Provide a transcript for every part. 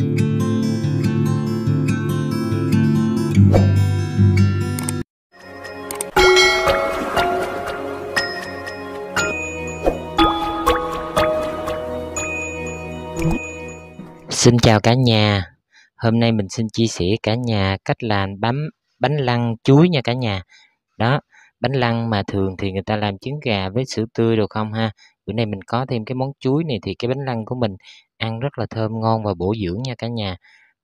Xin chào cả nhà. Hôm nay mình xin chia sẻ cả nhà cách làm bánh bánh lăng chuối nha cả nhà. Đó, bánh lăng mà thường thì người ta làm trứng gà với sữa tươi được không ha? bữa nay mình có thêm cái món chuối này thì cái bánh lăng của mình ăn rất là thơm ngon và bổ dưỡng nha cả nhà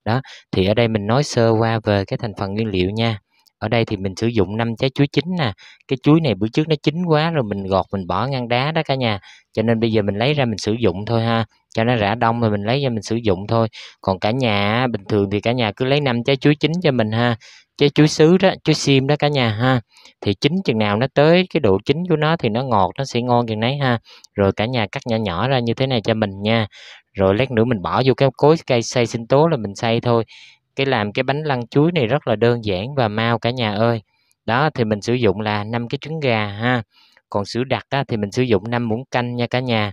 đó thì ở đây mình nói sơ qua về cái thành phần nguyên liệu nha ở đây thì mình sử dụng năm trái chuối chín nè cái chuối này bữa trước nó chín quá rồi mình gọt mình bỏ ngăn đá đó cả nhà cho nên bây giờ mình lấy ra mình sử dụng thôi ha cho nó rã đông rồi mình lấy ra mình sử dụng thôi còn cả nhà bình thường thì cả nhà cứ lấy năm trái chuối chín cho mình ha cái chuối sứ đó chuối sim đó cả nhà ha thì chín chừng nào nó tới cái độ chín của nó thì nó ngọt nó sẽ ngon chừng nấy ha rồi cả nhà cắt nhỏ nhỏ ra như thế này cho mình nha rồi lát nữa mình bỏ vô cái cối cây xay sinh tố là mình xay thôi cái làm cái bánh lăn chuối này rất là đơn giản và mau cả nhà ơi đó thì mình sử dụng là năm cái trứng gà ha còn sữa đặc á, thì mình sử dụng năm muỗng canh nha cả nhà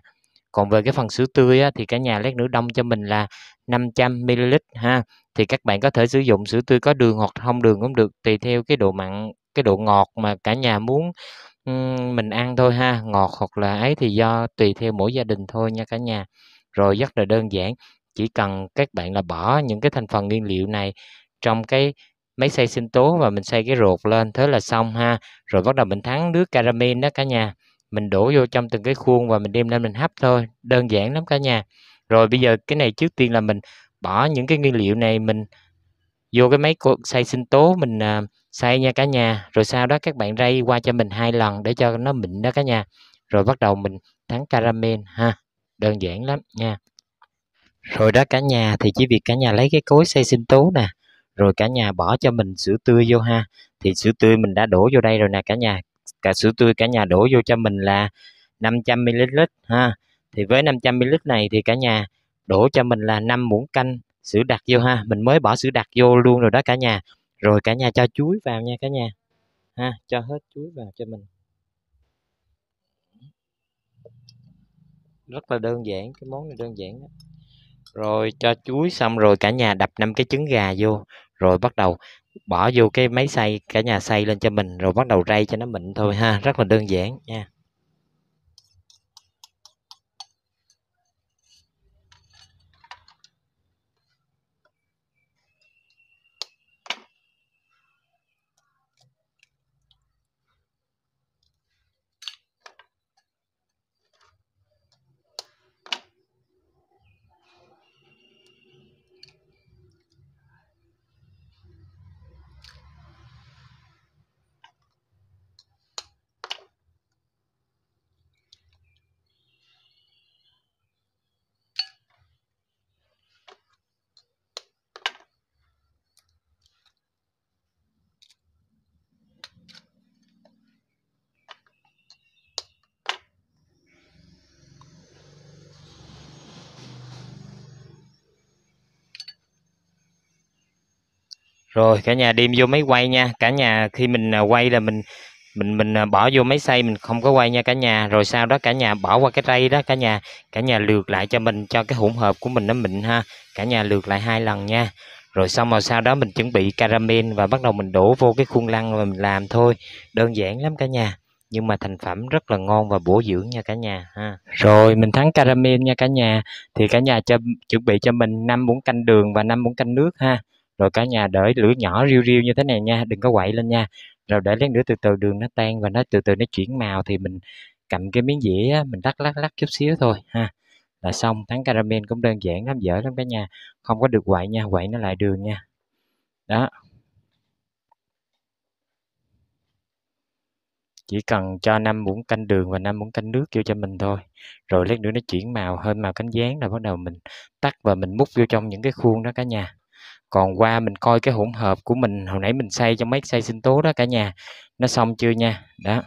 còn về cái phần sữa tươi á, thì cả nhà lấy nửa đông cho mình là 500 ml ha thì các bạn có thể sử dụng sữa tươi có đường hoặc không đường cũng được tùy theo cái độ mặn cái độ ngọt mà cả nhà muốn mình ăn thôi ha ngọt hoặc là ấy thì do tùy theo mỗi gia đình thôi nha cả nhà rồi rất là đơn giản chỉ cần các bạn là bỏ những cái thành phần nguyên liệu này trong cái máy xay sinh tố và mình xay cái ruột lên thế là xong ha rồi bắt đầu mình thắng nước caramel đó cả nhà mình đổ vô trong từng cái khuôn và mình đem lên mình hấp thôi đơn giản lắm cả nhà rồi bây giờ cái này trước tiên là mình bỏ những cái nguyên liệu này mình vô cái máy xay sinh tố mình uh, xay nha cả nhà rồi sau đó các bạn ray qua cho mình hai lần để cho nó mịn đó cả nhà rồi bắt đầu mình thắng caramel ha đơn giản lắm nha rồi đó cả nhà thì chỉ việc cả nhà lấy cái cối xay sinh tố nè rồi cả nhà bỏ cho mình sữa tươi vô ha thì sữa tươi mình đã đổ vô đây rồi nè cả nhà cả sữa tươi cả nhà đổ vô cho mình là 500 ml ha thì với 500 ml này thì cả nhà đổ cho mình là 5 muỗng canh sữa đặc vô ha mình mới bỏ sữa đặc vô luôn rồi đó cả nhà rồi cả nhà cho chuối vào nha cả nhà ha cho hết chuối vào cho mình rất là đơn giản cái món này đơn giản đó. rồi cho chuối xong rồi cả nhà đập năm cái trứng gà vô rồi bắt đầu bỏ vô cái máy xay cả nhà xay lên cho mình rồi bắt đầu rây cho nó mịn thôi ha rất là đơn giản nha rồi cả nhà đem vô máy quay nha cả nhà khi mình à, quay là mình mình mình à, bỏ vô máy xay mình không có quay nha cả nhà rồi sau đó cả nhà bỏ qua cái rây đó cả nhà cả nhà lượt lại cho mình cho cái hỗn hợp của mình nó mịn ha cả nhà lượt lại hai lần nha rồi xong rồi sau đó mình chuẩn bị caramel và bắt đầu mình đổ vô cái khuôn lăng và mình làm thôi đơn giản lắm cả nhà nhưng mà thành phẩm rất là ngon và bổ dưỡng nha cả nhà ha. Rồi mình thắng caramel nha cả nhà. Thì cả nhà cho chuẩn bị cho mình năm muỗng canh đường và năm muỗng canh nước ha rồi cả nhà đợi lửa nhỏ riêu riêu như thế này nha đừng có quậy lên nha rồi để lát nữa từ từ đường nó tan và nó từ từ nó chuyển màu thì mình cầm cái miếng dĩa mình lắc lắc lắc chút xíu thôi ha là xong thắng caramel cũng đơn giản lắm dở lắm cả nhà không có được quậy nha quậy nó lại đường nha đó chỉ cần cho năm muỗng canh đường và năm muỗng canh nước vô cho mình thôi rồi lát nữa nó chuyển màu hơn màu cánh dán rồi bắt đầu mình tắt và mình múc vô trong những cái khuôn đó cả nhà còn qua mình coi cái hỗn hợp của mình hồi nãy mình xay cho mấy xay sinh tố đó cả nhà nó xong chưa nha đó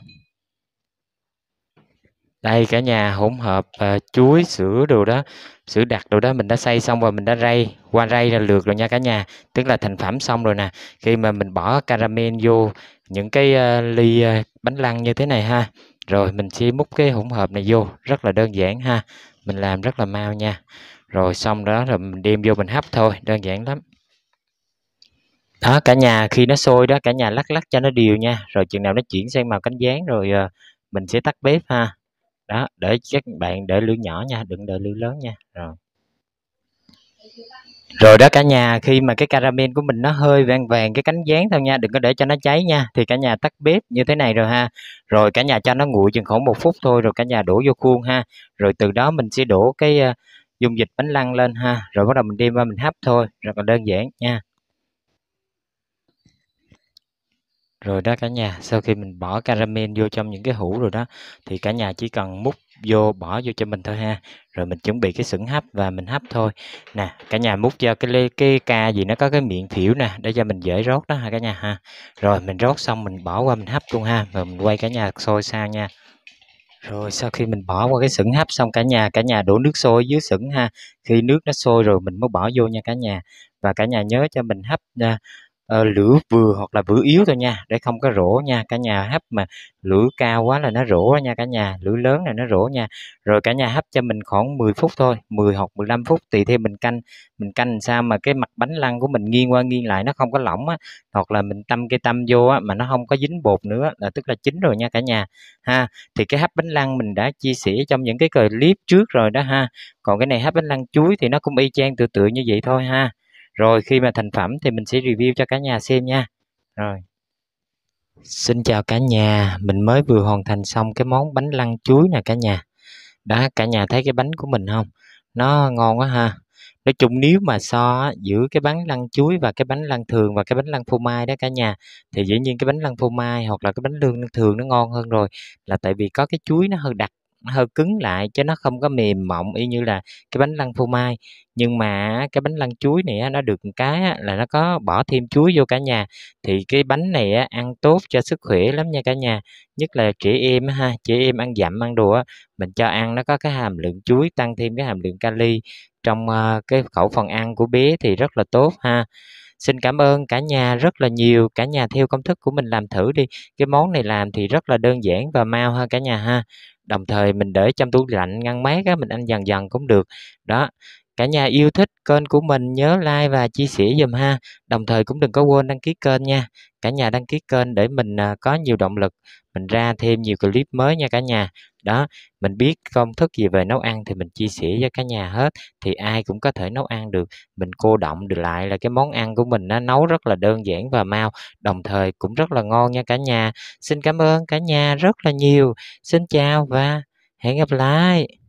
đây cả nhà hỗn hợp uh, chuối sữa đồ đó sữa đặc đồ đó mình đã xay xong rồi mình đã rây qua rây ra lượt rồi nha cả nhà tức là thành phẩm xong rồi nè khi mà mình bỏ caramel vô những cái uh, ly uh, bánh lăng như thế này ha rồi mình sẽ múc cái hỗn hợp này vô rất là đơn giản ha mình làm rất là mau nha rồi xong đó rồi mình đem vô mình hấp thôi đơn giản lắm đó cả nhà khi nó sôi đó cả nhà lắc lắc cho nó đều nha rồi chừng nào nó chuyển sang màu cánh gián rồi ờ, mình sẽ tắt bếp ha đó để các bạn để lửa nhỏ nha đừng để lửa lớn nha rồi rồi đó cả nhà khi mà cái caramel của mình nó hơi vàng vàng cái cánh dán thôi nha đừng có để cho nó cháy nha thì cả nhà tắt bếp như thế này rồi ha rồi cả nhà cho nó nguội chừng khoảng một phút thôi rồi cả nhà đổ vô khuôn ha rồi từ đó mình sẽ đổ cái ờ, dung dịch bánh lăng lên ha rồi bắt đầu mình đem qua mình hấp thôi rất là đơn giản nha rồi đó cả nhà sau khi mình bỏ caramel vô trong những cái hũ rồi đó thì cả nhà chỉ cần múc vô bỏ vô cho mình thôi ha rồi mình chuẩn bị cái xửng hấp và mình hấp thôi nè cả nhà múc cho cái lê cái ca gì nó có cái miệng thiểu nè để cho mình dễ rót đó ha cả nhà ha rồi mình rót xong mình bỏ qua mình hấp luôn ha rồi mình quay cả nhà sôi sang nha rồi sau khi mình bỏ qua cái xửng hấp xong cả nhà cả nhà đổ nước sôi dưới xửng ha khi nước nó sôi rồi mình mới bỏ vô nha cả nhà và cả nhà nhớ cho mình hấp nha à, Ờ, lửa vừa hoặc là vừa yếu thôi nha để không có rổ nha cả nhà hấp mà lửa cao quá là nó rổ nha cả nhà lửa lớn là nó rổ nha rồi cả nhà hấp cho mình khoảng 10 phút thôi 10 hoặc 15 phút tùy theo mình canh mình canh sao mà cái mặt bánh lăng của mình nghiêng qua nghiêng lại nó không có lỏng á hoặc là mình tâm cái tâm vô á mà nó không có dính bột nữa là tức là chín rồi nha cả nhà ha thì cái hấp bánh lăng mình đã chia sẻ trong những cái clip trước rồi đó ha còn cái này hấp bánh lăng chuối thì nó cũng y chang tự tự như vậy thôi ha rồi khi mà thành phẩm thì mình sẽ review cho cả nhà xem nha rồi Xin chào cả nhà, mình mới vừa hoàn thành xong cái món bánh lăn chuối nè cả nhà. Đó, cả nhà thấy cái bánh của mình không? Nó ngon quá ha. Nói chung nếu mà so giữa cái bánh lăn chuối và cái bánh lăn thường và cái bánh lăn phô mai đó cả nhà thì dĩ nhiên cái bánh lăn phô mai hoặc là cái bánh lương thường nó ngon hơn rồi là tại vì có cái chuối nó hơi đặc hơi cứng lại chứ nó không có mềm mọng y như là cái bánh lăng phô mai nhưng mà cái bánh lăng chuối này nó được cái là nó có bỏ thêm chuối vô cả nhà thì cái bánh này ăn tốt cho sức khỏe lắm nha cả nhà nhất là trẻ em ha trẻ em ăn dặm ăn đùa mình cho ăn nó có cái hàm lượng chuối tăng thêm cái hàm lượng kali trong ờ, cái khẩu phần ăn của bé thì rất là tốt ha xin cảm ơn cả nhà rất là nhiều cả nhà theo công thức của mình làm thử đi cái món này làm thì rất là đơn giản và mau ha cả nhà ha đồng thời mình để trong tủ lạnh ngăn mát á mình ăn dần dần cũng được đó Cả nhà yêu thích kênh của mình nhớ like và chia sẻ dùm ha. Đồng thời cũng đừng có quên đăng ký kênh nha. Cả nhà đăng ký kênh để mình à, có nhiều động lực, mình ra thêm nhiều clip mới nha cả nhà. Đó, mình biết công thức gì về nấu ăn thì mình chia sẻ cho cả nhà hết. Thì ai cũng có thể nấu ăn được. Mình cô động được lại là cái món ăn của mình nó nấu rất là đơn giản và mau. Đồng thời cũng rất là ngon nha cả nhà. Xin cảm ơn cả nhà rất là nhiều. Xin chào và hẹn gặp lại.